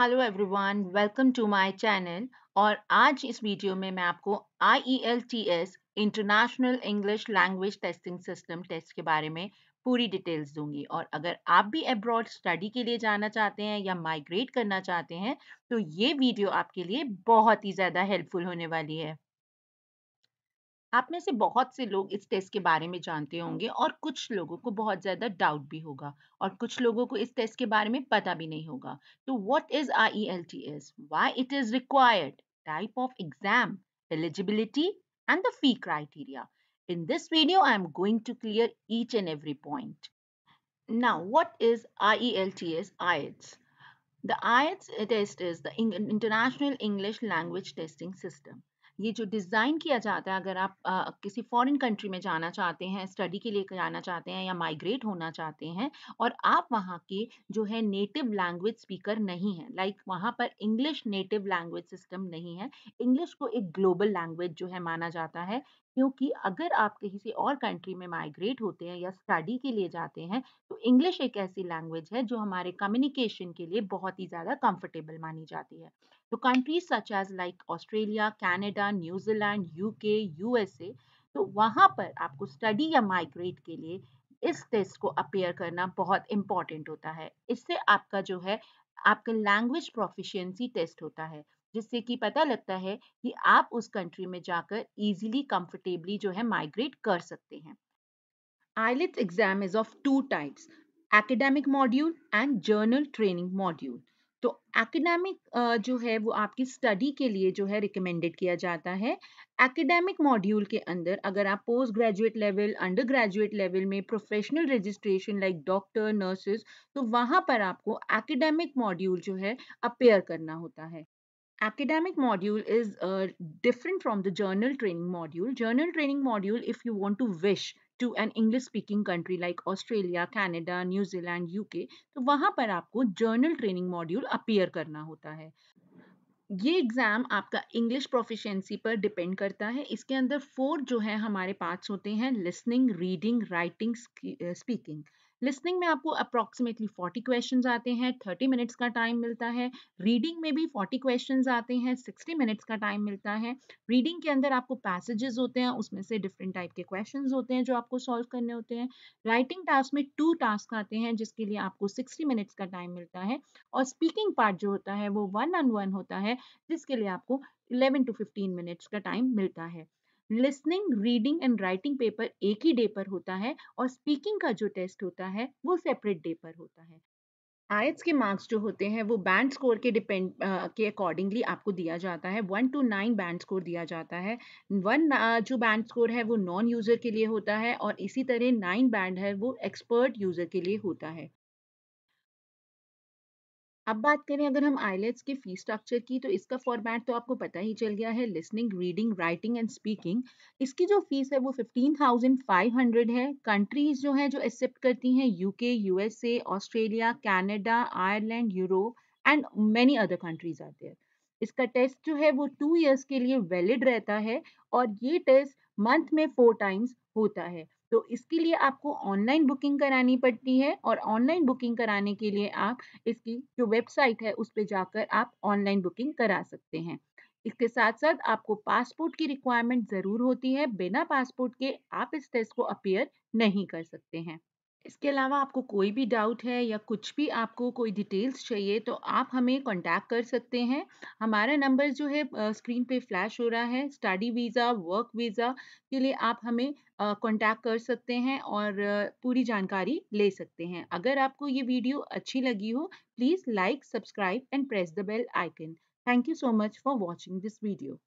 Hello everyone welcome to my channel और आज इस वीडियो में मैं आपको I international English language testing system test के बारे में पूरी डिटेल्स दूंगी और अगर आप भी एब्रॉड स्टडी के लिए जाना चाहते हैं या माइग्रेट करना चाहते हैं तो ये वीडियो आपके लिए बहुत ही ज़्यादा हेल्पफुल होने वाली है आप में से बहुत से लोग इस टेस्ट के बारे में जानते हाँ। होंगे और कुछ लोगों को बहुत ज्यादा डाउट भी होगा और कुछ लोगों को इस टेस्ट के बारे में पता भी नहीं होगा तो what is I L T S why it is required type of exam eligibility and the fee criteria in this video I am going to clear each and every point ना what is I E L T S IELTS the IELTS test is the international English language testing system ये जो design किया जाता है अगर आप आ, किसी foreign country में जाना चाहते हैं स्टडी के लिए जाना चाहते हैं या माइग्रेट होना चाहते हैं और आप वहाँ के जो है नेटिव लैंग्वेज स्पीकर नहीं है लाइक like, वहाँ पर इंग्लिश नेटिव लैंग्वेज सिस्टम नहीं है इंग्लिश को एक ग्लोबल लैंग्वेज जो है माना जाता है क्योंकि अगर आप किसी और कंट्री में माइग्रेट होते हैं या स्टडी के लिए जाते हैं इंग्लिश तो एक ऐसी लैंग्वेज है जो हमारे कम्युनिकेशन के लिए बहुत ही ज़्यादा कंफर्टेबल मानी जाती है तो countries such as like Australia Canada New Zealand UK USA तो वहाँ पर आपको स्टडी या माइग्रेट के लिए इस टेस्ट को अपेयर करना बहुत इम्पॉर्टेंट होता है इससे आपका जो है आपके लैंग्वेज प्रोफिशियंसी टेस्ट होता है जिससे कि पता लगता है कि आप उस कंट्री में जाकर इजीली कंफर्टेबली जो है माइग्रेट कर सकते हैं IELTS exam is of two types, academic module and journal training module. तो एकेडमिक जो है वो आपकी स्टडी के लिए जो है रिकमेंडेड किया जाता है एकेडमिक मॉड्यूल के अंदर अगर आप post graduate level under graduate level में professional registration like doctor nurses तो वहां पर आपको एकेडमिक मॉड्यूल जो है अपेयर करना होता है academic module is uh, different from the journal training module journal training module if you want to wish to an English speaking country like Australia Canada New Zealand UK तो वहाँ पर आपको journal training module appear करना होता है ये exam आपका English proficiency पर डिपेंड करता है इसके अंदर फोर जो है हमारे पार्ट्स होते हैं listening reading writing speaking listening में आपको अप्रॉक्सीमेटली 40 क्वेश्चंस आते हैं 30 मिनट्स का टाइम मिलता है रीडिंग में भी 40 क्वेश्चंस आते हैं 60 मिनट्स का टाइम मिलता है रीडिंग के अंदर आपको पैसेजेस होते हैं उसमें से डिफरेंट टाइप के क्वेश्चंस होते हैं जो आपको सॉल्व करने होते हैं राइटिंग टास्क में टू टास्क आते हैं जिसके लिए आपको सिक्सटी मिनट्स का टाइम मिलता है और स्पीकिंग पार्ट जो होता है वो वन ऑन वन होता है जिसके लिए आपको इलेवन टू फिफ्टीन मिनट्स का टाइम मिलता है listening reading and writing paper एक ही डे पर होता है और स्पीकिंग का जो टेस्ट होता है वो सेपरेट डे पर होता है आयत्स के मार्क्स जो होते हैं वो बैंड स्कोर के डिपेंड के अकॉर्डिंगली आपको दिया जाता है one to nine band score दिया जाता है वन जो बैंड स्कोर है वो नॉन यूज़र के लिए होता है और इसी तरह नाइन बैंड है वो एक्सपर्ट यूज़र के लिए होता है अब बात करें अगर हम आईलेट्स के फी स्ट्रक्चर की तो इसका फॉर्मेट तो आपको पता ही चल गया है listening reading writing and speaking इसकी जो फीस है वो 15,500 है कंट्रीज जो है जो एक्सेप्ट करती हैं UK USA Australia Canada Ireland Europe and many other countries are there इसका टेस्ट जो है वो टू ईयर्स के लिए वैलिड रहता है और ये टेस्ट मंथ में फोर टाइम्स होता है तो इसके लिए आपको ऑनलाइन बुकिंग करानी पड़ती है और ऑनलाइन बुकिंग कराने के लिए आप इसकी जो वेबसाइट है उस पर जाकर आप ऑनलाइन बुकिंग करा सकते हैं इसके साथ साथ आपको पासपोर्ट की रिक्वायरमेंट ज़रूर होती है बिना पासपोर्ट के आप इस टेस्ट को अपियर नहीं कर सकते हैं इसके अलावा आपको कोई भी डाउट है या कुछ भी आपको कोई डिटेल्स चाहिए तो आप हमें कांटेक्ट कर सकते हैं हमारा नंबर जो है स्क्रीन पे फ्लैश हो रहा है स्टडी वीज़ा वर्क वीज़ा के लिए आप हमें कांटेक्ट कर सकते हैं और पूरी जानकारी ले सकते हैं अगर आपको ये वीडियो अच्छी लगी हो please like subscribe and press the bell icon thank you so much for watching this video